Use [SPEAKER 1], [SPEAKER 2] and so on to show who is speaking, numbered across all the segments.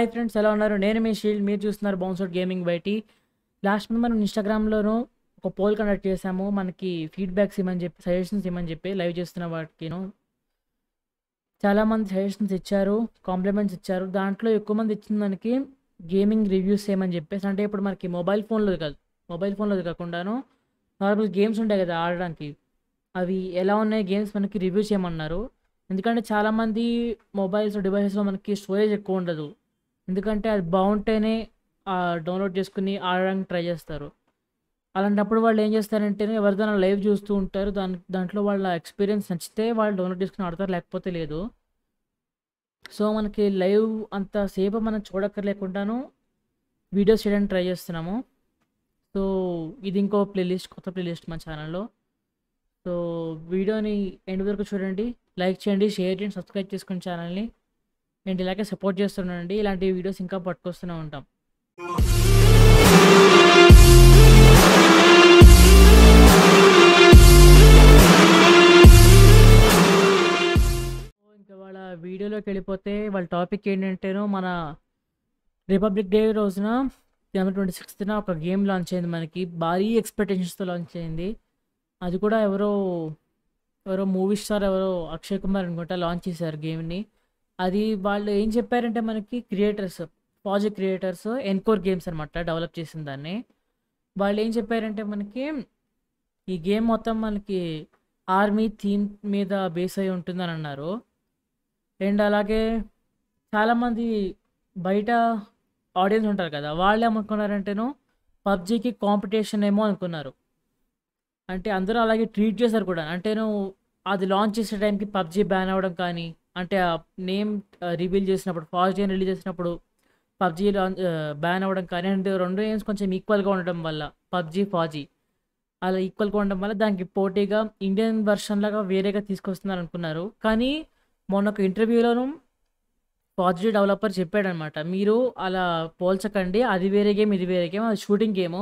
[SPEAKER 1] hi friends ఎలా ఉన్నారు నేను మీ షీల్డ్ మీరు చూస్తున్నారు బౌన్సౌట్ గేమింగ్ బయటి లాస్ట్ మంత్ మనం ఇన్స్టాగ్రామ్లోనూ ఒక పోల్ కండక్ట్ చేసాము మనకి ఫీడ్బ్యాక్స్ ఇవ్వమని చెప్పి సజెషన్స్ ఇవ్వమని చెప్పి లైవ్ చేస్తున్న వాటికిను చాలామంది సజెషన్స్ ఇచ్చారు కాంప్లిమెంట్స్ ఇచ్చారు దాంట్లో ఎక్కువ మంది ఇచ్చిన దానికి గేమింగ్ రివ్యూస్ చేయమని చెప్పేసి అంటే ఇప్పుడు మనకి మొబైల్ ఫోన్లో కాదు మొబైల్ ఫోన్లో కాకుండాను నార్మల్ గేమ్స్ ఉంటాయి కదా ఆడడానికి అవి ఎలా ఉన్నాయి గేమ్స్ మనకి రివ్యూ చేయమన్నారు ఎందుకంటే చాలామంది మొబైల్స్ డివైసెస్లో మనకి స్టోరేజ్ ఎక్కువ ఉండదు ఎందుకంటే అది బాగుంటేనే డౌన్లోడ్ చేసుకుని ఆడడానికి ట్రై చేస్తారు అలాంటప్పుడు వాళ్ళు ఏం చేస్తారంటే ఎవరిదైనా లైవ్ చూస్తూ ఉంటారు దాని దాంట్లో వాళ్ళ ఎక్స్పీరియన్స్ నచ్చితే వాళ్ళు డౌన్లోడ్ చేసుకుని ఆడతారు లేకపోతే లేదు సో మనకి లైవ్ అంత సేపు మనం చూడక్కర్లేకుండాను వీడియోస్ చేయడానికి ట్రై చేస్తున్నాము సో ఇది ఇంకో ప్లేలిస్ట్ కొత్త ప్లేలిస్ట్ మా ఛానల్లో సో వీడియోని ఎండ్ వరకు చూడండి లైక్ చేయండి షేర్ చేయండి సబ్స్క్రైబ్ చేసుకుని ఛానల్ని నేను ఇలాగే సపోర్ట్ చేస్తున్నానండి ఇలాంటి వీడియోస్ ఇంకా పట్టుకొస్తూనే ఉంటాం ఇంకా వాళ్ళ వీడియోలోకి వెళ్ళిపోతే వాళ్ళ టాపిక్ ఏంటంటేనో మన రిపబ్లిక్ డే రోజున జనవరి ట్వంటీ సిక్స్త్న ఒక గేమ్ లాంచ్ అయింది మనకి భారీ ఎక్స్పెక్టేషన్స్తో లాంచ్ అయింది అది కూడా ఎవరో ఎవరో మూవీ స్టార్ ఎవరో అక్షయ్ కుమార్ అనుకుంటా లాంచ్ చేశారు గేమ్ని అది వాళ్ళు ఏం చెప్పారంటే మనకి creators project creators nCore games అనమాట డెవలప్ చేసిన దాన్ని వాళ్ళు ఏం చెప్పారంటే మనకి ఈ గేమ్ మొత్తం మనకి ఆర్మీ థీమ్ మీద బేస్ అయి ఉంటుందని అన్నారు అండ్ అలాగే చాలామంది బయట ఆడియన్స్ ఉంటారు కదా వాళ్ళు ఏమనుకున్నారంటేను పబ్జీకి కాంపిటీషన్ ఏమో అనుకున్నారు అంటే అందరూ అలాగే ట్రీట్ చేశారు కూడా అంటేను అది లాంచ్ చేసే టైంకి పబ్జీ బ్యాన్ అవ్వడం కానీ అంటే ఆ నేమ్ రివీల్ చేసినప్పుడు ఫాస్ట్ గేమ్ రిలీజ్ చేసినప్పుడు పబ్జి బ్యాన్ అవ్వడం కానీ అంటే రెండు గేమ్స్ కొంచెం ఈక్వల్గా ఉండడం వల్ల పబ్జి ఫాజీ అలా ఈక్వల్గా ఉండడం వల్ల దానికి పోటీగా ఇండియన్ వర్షన్ లాగా వేరేగా తీసుకొస్తున్నారు అనుకున్నారు కానీ మొన్న ఒక ఇంటర్వ్యూలోనూ పాజిటివ్ డెవలపర్ చెప్పాడనమాట మీరు అలా పోల్చకండి అది వేరే గేమ్ ఇది వేరే గేమ్ అది షూటింగ్ గేమ్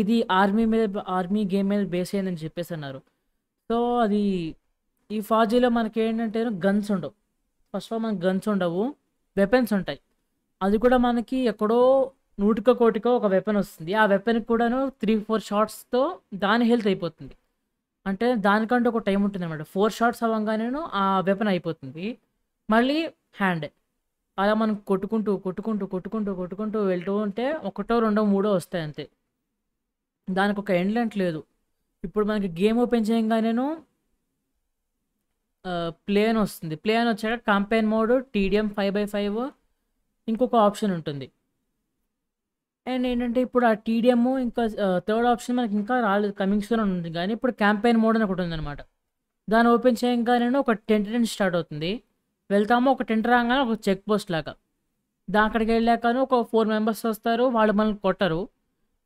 [SPEAKER 1] ఇది ఆర్మీ మీద ఆర్మీ గేమ్ మీద బేస్ అయ్యిందని చెప్పేసి అన్నారు సో అది ఈ ఫాజీలో మనకి ఏంటంటే గన్స్ ఉండవు ఫస్ట్ ఆఫ్ ఆల్ మనకి గన్స్ ఉండవు వెపన్స్ ఉంటాయి అది కూడా మనకి ఎక్కడో నూటికో కోటికో ఒక వెపన్ వస్తుంది ఆ వెపన్ కూడాను త్రీ ఫోర్ షార్ట్స్తో దాని హెల్త్ అయిపోతుంది అంటే దానికంటే ఒక టైం ఉంటుంది అనమాట ఫోర్ షార్ట్స్ అవ్వగానేను ఆ వెపన్ అయిపోతుంది మళ్ళీ హ్యాండ్ అలా మనం కొట్టుకుంటూ కొట్టుకుంటూ కొట్టుకుంటూ కొట్టుకుంటూ వెళ్తూ ఉంటే ఒకటో రెండో మూడో వస్తాయి అంతే దానికి ఒక ఎండ్లెంట్ లేదు ఇప్పుడు మనకి గేమ్ ఓపెన్ నేను ప్లేన్ వస్తుంది ప్లేన్ వచ్చాక campaign mode TDM five by five ఇంకొక ఆప్షన్ ఉంటుంది అండ్ ఏంటంటే ఇప్పుడు ఆ టీడీఎం ఇంకా థర్డ్ ఆప్షన్ మనకి ఇంకా రాలేదు కమింగ్ సోన్ ఉంటుంది కానీ ఇప్పుడు క్యాంపెయిన్ మోడ్ అని ఒకటి ఉందన్నమాట దాన్ని ఓపెన్ చేయగానే నేను ఒక టెంట్ టెంట్ స్టార్ట్ అవుతుంది వెళ్తాము ఒక టెంట్ రాగానే ఒక చెక్ పోస్ట్ లాగా దా అక్కడికి వెళ్ళాకను ఒక ఫోర్ మెంబర్స్ వస్తారు వాళ్ళు మనల్ని కొట్టరు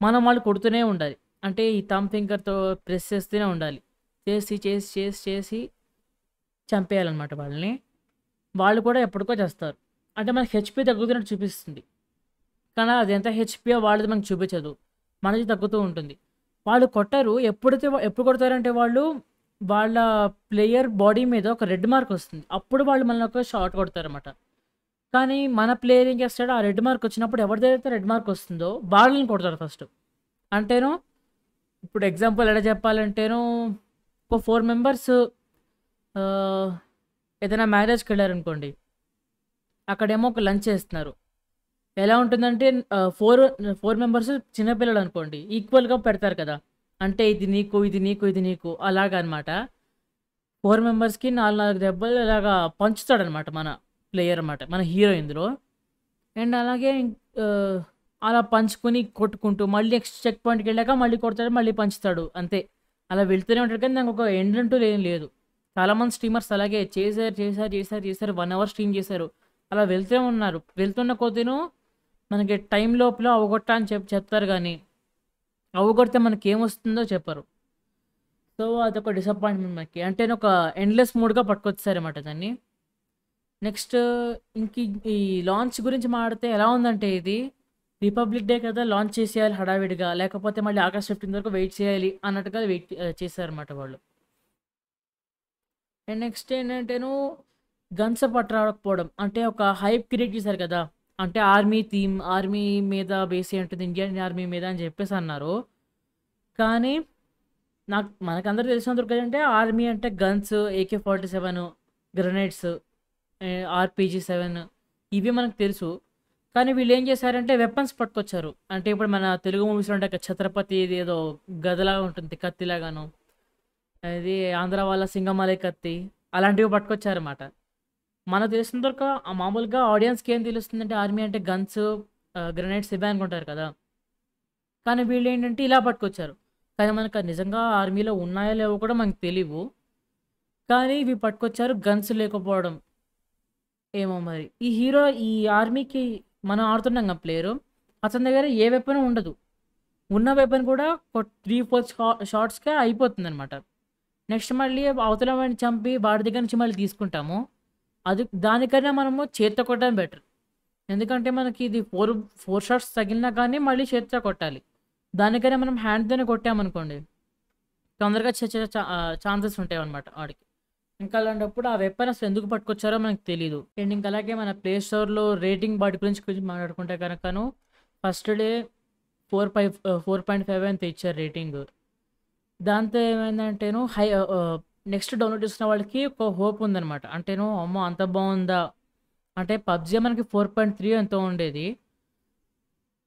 [SPEAKER 1] మనం వాళ్ళు కొడుతూనే ఉండాలి అంటే ఈ థమ్ ఫింగర్తో ప్రెస్ చేస్తూనే ఉండాలి చేసి చేసి చేసి చేసి చంపేయాలన్నమాట వాళ్ళని వాళ్ళు కూడా ఎప్పటికో చేస్తారు అంటే మనకి హెచ్పి తగ్గుతున్నట్టు చూపిస్తుంది కానీ అది ఎంత హెచ్పియో వాళ్ళది మనకు చూపించదు మనది తగ్గుతూ ఉంటుంది వాళ్ళు కొట్టరు ఎప్పుడైతే ఎప్పుడు కొడతారంటే వాళ్ళు వాళ్ళ ప్లేయర్ బాడీ మీద ఒక రెడ్ మార్క్ వస్తుంది అప్పుడు వాళ్ళు మనల్ని ఒక కొడతారు అనమాట కానీ మన ప్లేయర్ ఏం చేస్తాడో ఆ రెడ్ మార్క్ వచ్చినప్పుడు ఎవరిదైతే రెడ్ మార్క్ వస్తుందో వాళ్ళని కొడతారు ఫస్ట్ అంటేనో ఇప్పుడు ఎగ్జాంపుల్ ఎలా చెప్పాలంటేను ఒక ఫోర్ మెంబర్స్ ఏదైనా మ్యారేజ్కి వెళ్ళారనుకోండి అక్కడేమో ఒక లంచ్ చేస్తున్నారు ఎలా ఉంటుందంటే ఫోర్ ఫోర్ మెంబర్స్ చిన్నపిల్లలు అనుకోండి ఈక్వల్గా పెడతారు కదా అంటే ఇది నీకు ఇది నీకు ఇది నీకు అలాగనమాట ఫోర్ మెంబర్స్కి నాలుగు నాలుగు దెబ్బలు ఇలాగా పంచుతాడనమాట మన ప్లేయర్ అనమాట మన హీరో ఇందులో అండ్ అలాగే అలా పంచుకొని కొట్టుకుంటూ మళ్ళీ నెక్స్ట్ చెక్ పాయింట్కి వెళ్ళాక మళ్ళీ కొడతాడు మళ్ళీ పంచుతాడు అంతే అలా వెళ్తూనే ఉంటాడు కానీ దానికి ఒక ఎండ్ అంటూ లేదు చాలామంది స్ట్రీమర్స్ అలాగే చేశారు చేశారు చేశారు చేశారు వన్ అవర్ స్ట్రీమ్ చేశారు అలా వెళ్తూ ఉన్నారు వెళ్తున్న కొద్దిను మనకి టైం లోపల అవగొట్టా అని చెప్పి చెప్తారు కానీ అవగొడితే మనకి ఏమొస్తుందో చెప్పరు సో అదొక డిసప్పాయింట్మెంట్ మనకి అంటే ఒక ఎండ్లెస్ మూడ్గా అనమాట దాన్ని నెక్స్ట్ ఇంక ఈ లాంచ్ గురించి మాట్లాడితే ఎలా ఉందంటే ఇది రిపబ్లిక్ డే కదా లాంచ్ చేసేయాలి హడావిడిగా లేకపోతే మళ్ళీ ఆగస్ట్ ఫిఫ్టీన్ వరకు వెయిట్ చేయాలి అన్నట్టుగా వెయిట్ చేశారన్నమాట వాళ్ళు అండ్ నెక్స్ట్ ఏంటంటేను గన్స్ రాకపోవడం అంటే ఒక హైప్ క్రియేట్ చేశారు కదా అంటే ఆర్మీ థీమ్ ఆర్మీ మీద బేస్ ఉంటుంది ఇండియన్ ఆర్మీ మీద అని చెప్పేసి అన్నారు కానీ నాకు మనకందరూ తెలిసినందుకు అంటే ఆర్మీ అంటే guns AK forty seven grenades RPG seven ఇవి మనకు తెలుసు కానీ వీళ్ళు ఏం చేశారంటే వెపన్స్ పట్టుకొచ్చారు అంటే ఇప్పుడు మన తెలుగు మూవీస్లో ఉంటాయి ఛత్రపతి ఏదో గదిలాగా ఉంటుంది కత్తిలాగాను ఇది ఆంధ్ర వాళ్ళ సింగమలై కత్తి అలాంటివి పట్టుకొచ్చారన్నమాట మనకు తెలిసిన ఆ మామూలుగా ఆడియన్స్కి ఏం తెలుస్తుందంటే ఆర్మీ అంటే గన్స్ గ్రెనైడ్స్ ఇవే అనుకుంటారు కదా కానీ వీళ్ళు ఏంటంటే ఇలా పట్టుకొచ్చారు కానీ మనకు నిజంగా ఆర్మీలో ఉన్నాయో లేవో కూడా మనకు తెలియవు కానీ ఇవి పట్టుకొచ్చారు గన్స్ లేకపోవడం ఏమో మరి ఈ హీరో ఈ ఆర్మీకి మనం ఆడుతున్నాం కదా ప్లేయరు అతని దగ్గర ఏ వెపన్ ఉండదు ఉన్న వెపన్ కూడా త్రీ ఫోర్ షార్ట్స్కే అయిపోతుంది అనమాట నెక్స్ట్ మళ్ళీ అవతల వాడిని చంపి వాడి దగ్గర నుంచి మళ్ళీ తీసుకుంటాము అది దానికన్నా మనము చేత్తో కొట్టడం బెటర్ ఎందుకంటే మనకి ఇది ఫోర్ ఫోర్ షాట్స్ తగిలినా కానీ మళ్ళీ చేత్తో కొట్టాలి దానికైనా మనం హ్యాండ్తోనే కొట్టామనుకోండి తొందరగా ఛాన్సెస్ ఉంటాయి అనమాట వాడికి ఇంకా అలాంటప్పుడు ఆ వెపన్ అసలు ఎందుకు పట్టుకొచ్చారో మనకు తెలియదు అండ్ ఇంకా అలాగే మన ప్లే స్టోర్లో రేటింగ్ వాటి గురించి గురించి మాట్లాడుకుంటే కనుకను first day four five four point five అంత ఇచ్చారు రేటింగ్ దాంతో ఏమైందంటేను హై నెక్స్ట్ డౌన్లోడ్ చేసిన వాళ్ళకి ఒక హోప్ ఉందనమాట అంటేను అమ్మ అంత బాగుందా అంటే పబ్జీ మనకి ఫోర్ పాయింట్ త్రీ ఎంతో ఉండేది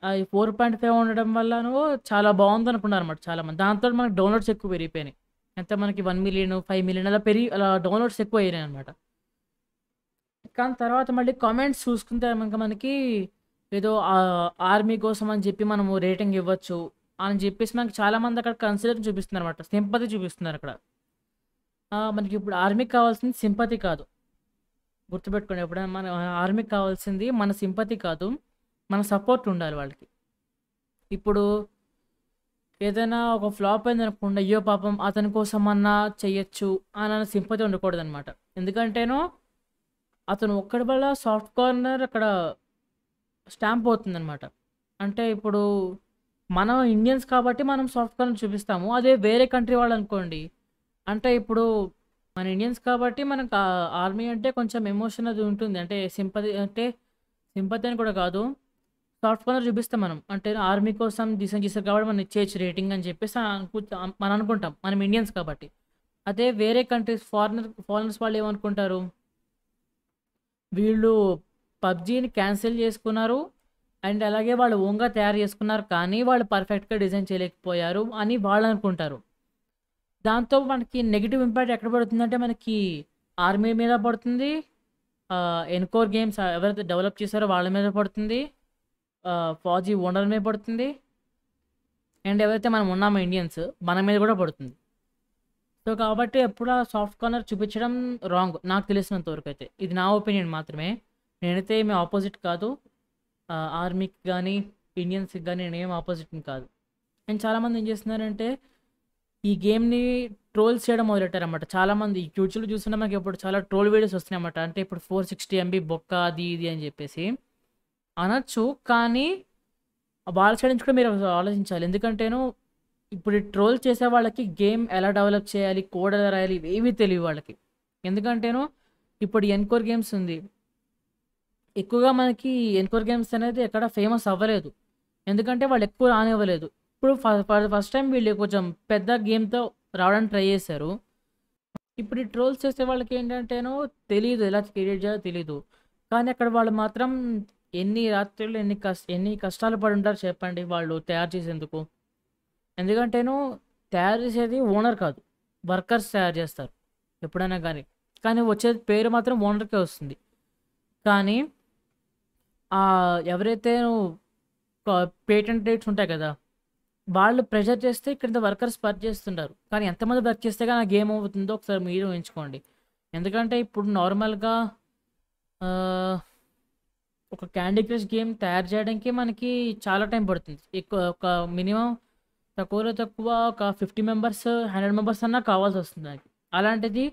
[SPEAKER 1] అది ఫోర్ పాయింట్ ఫైవ్ ఉండడం వల్లను చాలా బాగుంది అనుకున్నారు అనమాట చాలామంది దాంతో మనకి డౌన్లోడ్స్ ఎక్కువ పెరిగిపోయినాయి ఎంత మనకి వన్ మిలియన్ ఫైవ్ మిలియన్ అలా పెరిగి అలా డౌన్లోడ్స్ ఎక్కువ అయినాయి అనమాట కానీ తర్వాత మళ్ళీ కామెంట్స్ చూసుకుంటే కనుక మనకి ఏదో ఆర్మీ కోసం అని చెప్పి మనము రేటింగ్ ఇవ్వచ్చు అని చెప్పేసి మనకి చాలామంది అక్కడ కన్సిడర్ చూపిస్తున్నారు అనమాట సింపతి చూపిస్తున్నారు అక్కడ మనకి ఇప్పుడు ఆర్మీకి కావాల్సింది సింపతి కాదు గుర్తుపెట్టుకోండి ఎప్పుడైనా మన ఆర్మీకి కావాల్సింది మన సింపతి కాదు మన సపోర్ట్ ఉండాలి వాళ్ళకి ఇప్పుడు ఏదైనా ఒక ఫ్లాప్ అయింది అనుకుండా అయ్యో పాపం అతని కోసం అన్నా చెయ్యొచ్చు అని సింపతి ఉండకూడదు అనమాట ఎందుకంటేనో అతను ఒక్కడి వల్ల సాఫ్ట్ కార్నర్ అక్కడ స్టాంప్ అవుతుంది అనమాట అంటే ఇప్పుడు మనం ఇండియన్స్ కాబట్టి మనం సాఫ్ట్ కార్నర్ చూపిస్తాము అదే వేరే కంట్రీ వాళ్ళు అనుకోండి అంటే ఇప్పుడు మన ఇండియన్స్ కాబట్టి మనకు ఆర్మీ అంటే కొంచెం ఎమోషన్ అది ఉంటుంది అంటే సింపతి అంటే సింపతి అని కూడా కాదు సాఫ్ట్ కార్నర్ చూపిస్తాం మనం అంటే ఆర్మీ కోసం డిసైన్ చేస్తారు కాబట్టి మనం ఇచ్చేయచ్చు రేటింగ్ అని చెప్పేసి మనం అనుకుంటాం మనం ఇండియన్స్ కాబట్టి అదే వేరే కంట్రీస్ ఫారినర్ ఫారినర్స్ వాళ్ళు ఏమనుకుంటారు వీళ్ళు పబ్జీని క్యాన్సిల్ చేసుకున్నారు అండ్ అలాగే వాళ్ళు ఓన్గా తయారు చేసుకున్నారు కానీ వాళ్ళు పర్ఫెక్ట్గా డిజైన్ చేయలేకపోయారు అని వాళ్ళు అనుకుంటారు దాంతో మనకి నెగిటివ్ ఇంపాక్ట్ ఎక్కడ పడుతుందంటే మనకి ఆర్మీ మీద పడుతుంది ఎన్కోర్ గేమ్స్ ఎవరైతే డెవలప్ చేశారో వాళ్ళ మీద పడుతుంది ఫాజీ ఓనర్ మీద పడుతుంది అండ్ ఎవరైతే మనం ఉన్నామో ఇండియన్స్ మన మీద కూడా పడుతుంది సో కాబట్టి ఎప్పుడు ఆ సాఫ్ట్ కార్నర్ చూపించడం రాంగ్ నాకు తెలిసినంతవరకు అయితే ఇది నా ఒపీనియన్ మాత్రమే నేనైతే మీ ఆపోజిట్ కాదు ఆర్మీకి కానీ ఇండియన్స్కి కానీ నేను ఏం ఆపోజిట్ కాదు అండ్ చాలామంది ఏం చేస్తున్నారంటే ఈ గేమ్ని ట్రోల్స్ చేయడం మొదలెట్టారనమాట చాలామంది యూట్యూబ్లో చూస్తున్నా మనకి ఇప్పుడు చాలా ట్రోల్ వీడియోస్ వస్తున్నాయి అన్నమాట అంటే ఇప్పుడు ఫోర్ సిక్స్టీ ఎంబీ బొక్క అది ఇది అని చెప్పేసి అనొచ్చు కానీ వాళ్ళ సైడ్ నుంచి కూడా మీరు ఆలోచించాలి ఎందుకంటేను ఇప్పుడు ట్రోల్ చేసే వాళ్ళకి గేమ్ ఎలా డెవలప్ చేయాలి కోడ్ ఎలా రాయాలి ఏమీ తెలియదు వాళ్ళకి ఎందుకంటేను ఇప్పుడు ఎన్కోర్ గేమ్స్ ఉంది ఎక్కువగా మనకి ఎన్కోర్ గేమ్స్ అనేది ఎక్కడ ఫేమస్ అవ్వలేదు ఎందుకంటే వాళ్ళు ఎక్కువ రానివ్వలేదు ఇప్పుడు ఫస్ట్ టైం వీళ్ళు కొంచెం పెద్ద గేమ్తో రావడానికి ట్రై చేశారు ఇప్పుడు ఈ ట్రోల్స్ చేసే వాళ్ళకి ఏంటంటేనో తెలియదు ఎలా క్రియేట్ చేయాలో తెలియదు కానీ అక్కడ వాళ్ళు మాత్రం ఎన్ని రాత్రులు ఎన్ని కష్ట ఎన్ని కష్టాలు పడి ఉంటారు చెప్పండి వాళ్ళు తయారు చేసేందుకు ఎందుకంటేను తయారు చేసేది ఓనర్ కాదు వర్కర్స్ తయారు చేస్తారు ఎప్పుడైనా కానీ కానీ వచ్చేది పేరు మాత్రం ఓనర్కే వస్తుంది కానీ ఆ ఎవరైతే పేటెంట్ డేట్స్ ఉంటాయి కదా వాళ్ళు ప్రెషర్ చేస్తే ఇక్కడ వర్కర్స్ వర్క్ చేస్తుంటారు కానీ ఎంతమంది వర్క్ చేస్తే కానీ ఆ గేమ్ అవుతుందో ఒకసారి మీరు ఊహించుకోండి ఎందుకంటే ఇప్పుడు నార్మల్గా ఒక క్యాండీ క్రష్ గేమ్ తయారు చేయడానికి మనకి చాలా టైం పడుతుంది ఎక్కువ ఒక మినిమం తక్కువలో తక్కువ ఒక ఫిఫ్టీ మెంబర్స్ హండ్రెడ్ మెంబర్స్ అన్నా కావాల్సి వస్తుంది అలాంటిది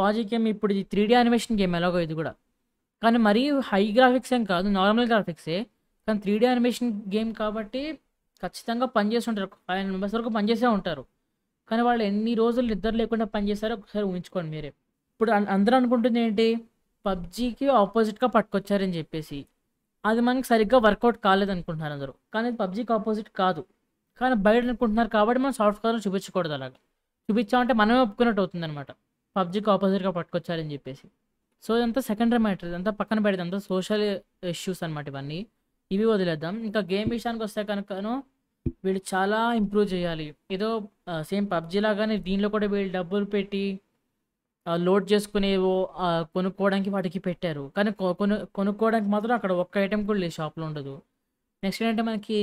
[SPEAKER 1] పాజిటివ్ గేమ్ ఇప్పుడు ఇది త్రీ డీ అనిమేషన్ గేమ్ ఎలాగో ఇది కూడా కానీ మరీ హై గ్రాఫిక్స్ ఏం కాదు నార్మల్ గ్రాఫిక్సే కానీ త్రీ డీ అనిమేషన్ గేమ్ కాబట్టి ఖచ్చితంగా పనిచేసి ఉంటారు ఫైవ్ మెంబర్స్ వరకు పనిచేసే ఉంటారు కానీ వాళ్ళు ఎన్ని రోజులు నిద్ర లేకుండా పనిచేస్తారో ఒకసారి ఊహించుకోండి మీరే ఇప్పుడు అందరూ అనుకుంటుంది ఏంటి పబ్జీకి ఆపోజిట్గా పట్టుకొచ్చారని చెప్పేసి అది మనకి సరిగ్గా వర్కౌట్ కాలేదు అనుకుంటున్నారు అందరూ కానీ పబ్జీకి ఆపోజిట్ కాదు కానీ బయట అనుకుంటున్నారు కాబట్టి మనం సాఫ్ట్వేర్ చూపించకూడదు అలాగా చూపించామంటే మనమే ఒప్పుకున్నట్టు అవుతుందన్నమాట పబ్జీకి ఆపోజిట్గా పట్టుకొచ్చారని చెప్పేసి సో ఇదంతా సెకండరీ మ్యాటర్ ఇదంతా పక్కన పెడితే అంతా సోషల్ ఇష్యూస్ అనమాట ఇవన్నీ ఇవి వదిలేద్దాం ఇంకా గేమ్ విషయానికి వస్తే కనుకను వీళ్ళు చాలా ఇంప్రూవ్ చేయాలి ఏదో సేమ్ పబ్జీ లాగానే దీనిలో కూడా వీళ్ళు డబ్బులు పెట్టి లోడ్ చేసుకునేవో కొనుక్కోవడానికి వాటికి పెట్టారు కానీ కొను కొనుక్కోవడానికి మాత్రం అక్కడ ఒక్క ఐటెం కూడా లేదు షాప్లో ఉండదు నెక్స్ట్ ఏంటంటే మనకి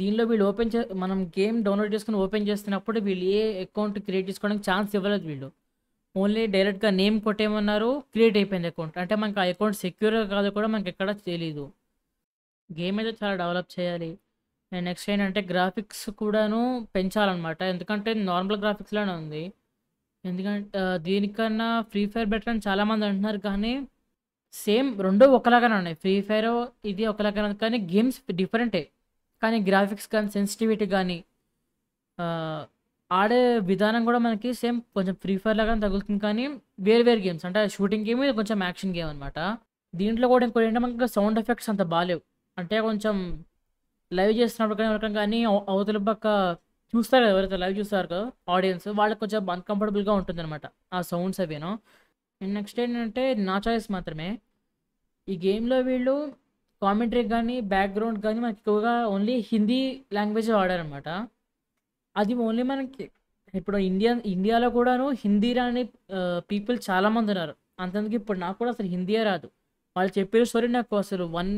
[SPEAKER 1] దీనిలో వీళ్ళు ఓపెన్ చే మనం గేమ్ డౌన్లోడ్ చేసుకుని ఓపెన్ చేస్తున్నప్పుడు వీళ్ళు ఏ అకౌంట్ క్రియేట్ చేసుకోవడానికి ఛాన్స్ ఇవ్వలేదు వీళ్ళు ఓన్లీ డైరెక్ట్గా నేమ్ కొట్టేమన్నారు క్రియేట్ అయిపోయింది అకౌంట్ అంటే మనకి ఆ అకౌంట్ సెక్యూర్ కాదు కూడా మనకి ఎక్కడ తెలియదు గేమ్ అయితే చాలా డెవలప్ చేయాలి అండ్ నెక్స్ట్ ఏంటంటే గ్రాఫిక్స్ కూడాను పెంచాలన్నమాట ఎందుకంటే నార్మల్ గ్రాఫిక్స్లోనే ఉంది ఎందుకంటే దీనికన్నా ఫ్రీ ఫైర్ బెటర్ అని చాలామంది అంటున్నారు కానీ సేమ్ రెండు ఒకలాగానే ఉన్నాయి ఫ్రీ ఫైర్ ఇది ఒకలాగానే కానీ గేమ్స్ డిఫరెంటే కానీ గ్రాఫిక్స్ కానీ సెన్సిటివిటీ కానీ ఆడే విధానం కూడా మనకి సేమ్ కొంచెం ఫ్రీ ఫైర్ లాగా తగులుతుంది కానీ వేరు వేరు గేమ్స్ అంటే షూటింగ్ గేమ్ ఇది కొంచెం యాక్షన్ గేమ్ అనమాట దీంట్లో కూడా ఇంకోటి ఏంటంటే మనకి సౌండ్ ఎఫెక్ట్స్ అంత బాగాలేవు అంటే కొంచెం లైవ్ చేస్తున్నప్పుడు కానీ ఎవరికైనా కానీ అవతల పక్క చూస్తారు కదా ఎవరైతే లైవ్ చూస్తారు కదా ఆడియన్స్ వాళ్ళకి కొంచెం అన్కంఫర్టబుల్గా ఉంటుంది అనమాట ఆ సౌండ్స్ అవి అండ్ నెక్స్ట్ ఏంటంటే నా చాయిస్ మాత్రమే ఈ గేమ్లో వీళ్ళు కామెంటరీ కానీ బ్యాక్గ్రౌండ్ కానీ మనకి ఎక్కువగా ఓన్లీ హిందీ లాంగ్వేజ్ వాడారనమాట అది ఓన్లీ మనకి ఇప్పుడు ఇండియా ఇండియాలో కూడాను హిందీ రాని పీపుల్ చాలామంది ఉన్నారు అంతకు ఇప్పుడు నాకు కూడా అసలు హిందీయే రాదు వాళ్ళు చెప్పిన స్టోరీ నాకు అసలు వన్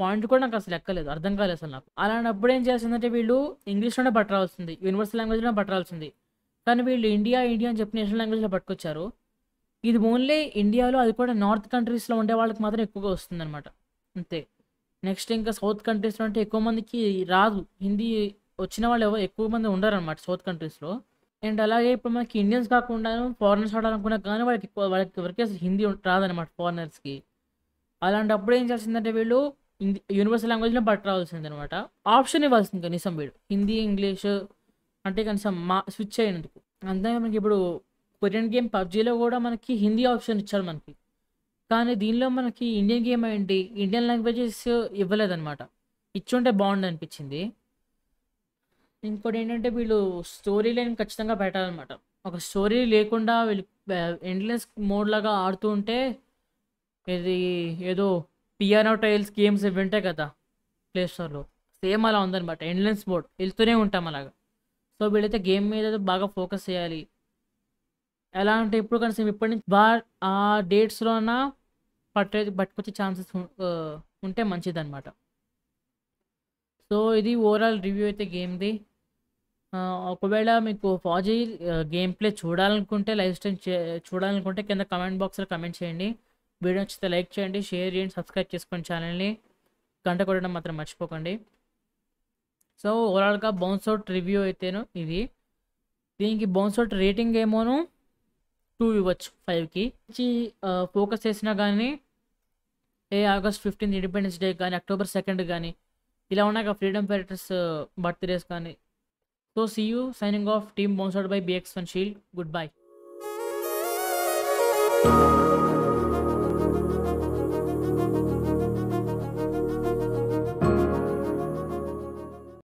[SPEAKER 1] పాయింట్ కూడా నాకు అసలు ఎక్కలేదు అర్థం కాలేదు అసలు నాకు అలాంటప్పుడు ఏం చేస్తుందంటే వీళ్ళు ఇంగ్లీష్లోనే పట్టరాల్సింది యూనివర్సల్ లాంగ్వేజ్లోనే పట్టరాల్సింది కానీ వీళ్ళు ఇండియా ఇండియా అని చెప్పి నేషనల్ లాంగ్వేజ్లో పట్టుకొచ్చారు ఇది ఓన్లీ ఇండియాలో అది కూడా నార్త్ కంట్రీస్లో ఉండే వాళ్ళకి మాత్రం ఎక్కువగా వస్తుందన్నమాట అంతే నెక్స్ట్ ఇంకా సౌత్ కంట్రీస్లో అంటే ఎక్కువ మందికి రాదు హిందీ వచ్చిన వాళ్ళు ఎవరు ఎక్కువ మంది అనమాట సౌత్ కంట్రీస్లో అండ్ అలాగే ఇప్పుడు మనకి ఇండియన్స్ కాకుండా ఫారినర్స్ ఆడాలనుకున్నా కానీ వాళ్ళకి వాళ్ళకి ఎవరికి అసలు హిందీ రాదనమాట ఫారినర్స్కి అలాంటప్పుడు ఏం చేస్తుందంటే వీళ్ళు యూనివర్సల్ లాంగ్వేజ్లో బట్ రావాల్సింది అనమాట ఆప్షన్ ఇవ్వాల్సింది కనీసం వీడు హిందీ ఇంగ్లీష్ అంటే కనీసం మా స్విచ్ అయినందుకు అంతే మనకి ఇప్పుడు కొరియన్ గేమ్ పబ్జీలో కూడా మనకి హిందీ ఆప్షన్ ఇచ్చారు మనకి కానీ దీనిలో మనకి ఇండియన్ గేమ్ ఏంటి ఇండియన్ లాంగ్వేజెస్ ఇవ్వలేదన్నమాట ఇచ్చుంటే బాగుండు అనిపించింది ఇంకోటి ఏంటంటే వీళ్ళు స్టోరీ లైన్ ఖచ్చితంగా పెట్టాలన్నమాట ఒక స్టోరీ లేకుండా వీళ్ళు ఎండ్లెస్ మోడ్ లాగా ఆడుతూ ఉంటే ఇది ఏదో పియానో టైల్స్ గేమ్స్ ఇవి ఉంటాయి కదా ప్లేస్టోర్లో సేమ్ అలా ఉందన్నమాట ఎండ్లెన్స్ మోడ్ వెళ్తూనే ఉంటాం అలాగా సో వీళ్ళైతే గేమ్ మీద బాగా ఫోకస్ చేయాలి ఎలా అంటే ఇప్పుడు సేమ్ ఇప్పటి నుంచి బాగా ఆ డేట్స్లో అన్నా పట్టే పట్టుకొచ్చే ఛాన్సెస్ ఉంటే అనమాట సో ఇది ఓవరాల్ రివ్యూ అయితే గేమ్ది ఒకవేళ మీకు ఫాజీ గేమ్ ప్లే చూడాలనుకుంటే లైవ్ స్ట్రీమ్ చూడాలనుకుంటే కింద కమెంట్ బాక్స్లో కమెంట్ చేయండి వీడియో నచ్చితే లైక్ చేయండి షేర్ చేయండి సబ్స్క్రైబ్ చేసుకోండి ఛానల్ని గంట కొట్టడం మాత్రం మర్చిపోకండి సో ఓవరాల్గా బౌన్స్ అవుట్ రివ్యూ అయితేను ఇది దీనికి బౌన్స్ అవుట్ రేటింగ్ ఏమోను టూ ఇవ్వచ్చు ఫైవ్కి ఫోకస్ చేసినా కానీ ఏ ఆగస్ట్ ఫిఫ్టీన్త్ ఇండిపెండెన్స్ డే కానీ అక్టోబర్ సెకండ్ కానీ ఇలా ఉన్నాక ఫ్రీడమ్ ఫైటర్స్ బర్త్ రేస్ కానీ so see you signing off team Bounce Out by BX one Shield good by